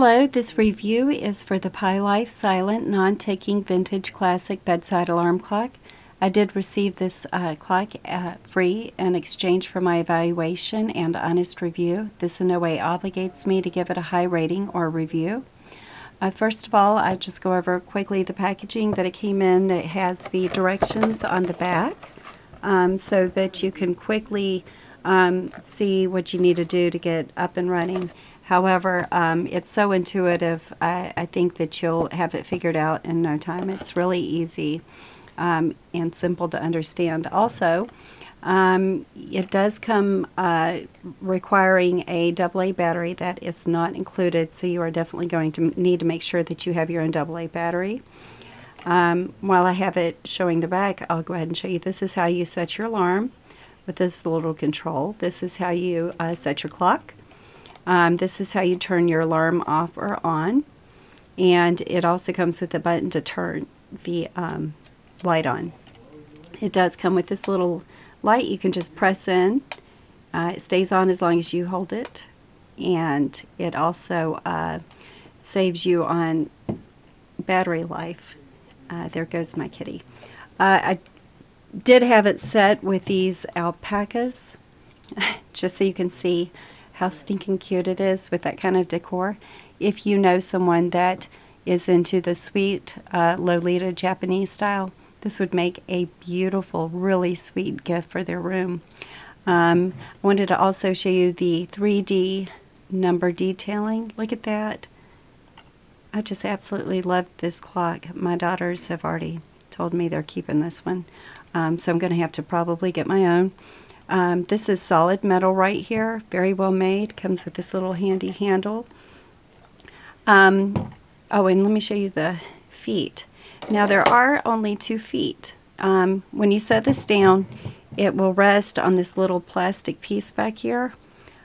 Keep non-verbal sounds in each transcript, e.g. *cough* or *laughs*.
Hello, this review is for the Pi Life Silent Non-Taking Vintage Classic Bedside Alarm Clock. I did receive this uh, clock uh, free in exchange for my evaluation and honest review. This in no way obligates me to give it a high rating or review. Uh, first of all, I just go over quickly the packaging that it came in. It has the directions on the back um, so that you can quickly um, see what you need to do to get up and running. However, um, it's so intuitive. I, I, think that you'll have it figured out in no time. It's really easy um, and simple to understand. Also, um, it does come uh, requiring a AA battery that is not included, so you are definitely going to need to make sure that you have your own AA battery. Um, while I have it showing the back, I'll go ahead and show you. This is how you set your alarm with this little control. This is how you uh, set your clock. Um, this is how you turn your alarm off or on. And it also comes with a button to turn the um, light on. It does come with this little light you can just press in. Uh, it stays on as long as you hold it. And it also uh, saves you on battery life. Uh, there goes my kitty. Uh, I did have it set with these alpacas, *laughs* just so you can see how stinking cute it is with that kind of decor. If you know someone that is into the sweet uh, Lolita Japanese style, this would make a beautiful, really sweet gift for their room. Um, I wanted to also show you the 3D number detailing. Look at that. I just absolutely love this clock. My daughters have already told me they're keeping this one. Um, so I'm going to have to probably get my own. Um, this is solid metal right here, very well made. Comes with this little handy handle. Um, oh, and let me show you the feet. Now there are only two feet. Um, when you set this down, it will rest on this little plastic piece back here.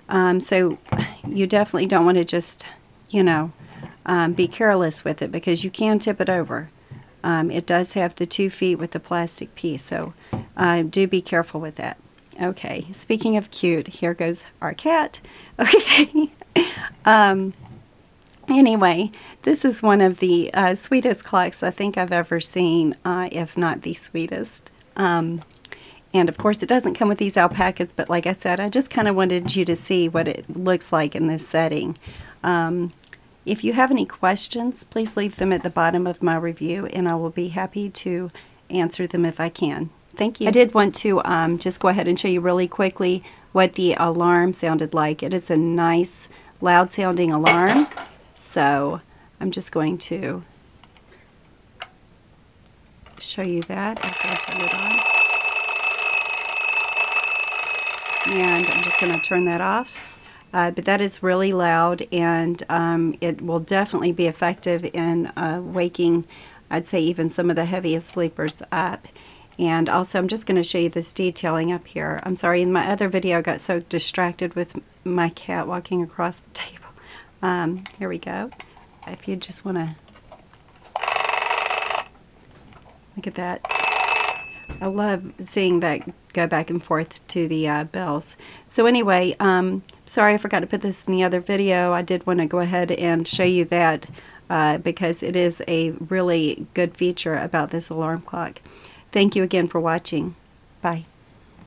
Um, so you definitely don't want to just, you know, um, be careless with it because you can tip it over. Um, it does have the two feet with the plastic piece, so uh, do be careful with that. Okay, speaking of cute, here goes our cat. *laughs* Okay. um, anyway, this is one of the uh, sweetest clocks I think I've ever seen, uh, if not the sweetest. Um, and of course, it doesn't come with these alpacas, but like I said, I just kind of wanted you to see what it looks like in this setting. Um, if you have any questions, please leave them at the bottom of my review and I will be happy to answer them if I can. Thank you. I did want to um, just go ahead and show you really quickly what the alarm sounded like. It is a nice loud sounding alarm. So I'm just going to show you that And I'm just going to turn that off. Uh, but that is really loud and um, it will definitely be effective in uh, waking, I'd say, even some of the heaviest sleepers up. And also, I'm just going to show you this detailing up here. I'm sorry, in my other video, I got so distracted with my cat walking across the *laughs* table. Um, here we go. If you just want to look at that. I love seeing that go back and forth to the uh, bells. So anyway, um, sorry I forgot to put this in the other video. I did want to go ahead and show you that uh, because it is a really good feature about this alarm clock. Thank you again for watching. Bye.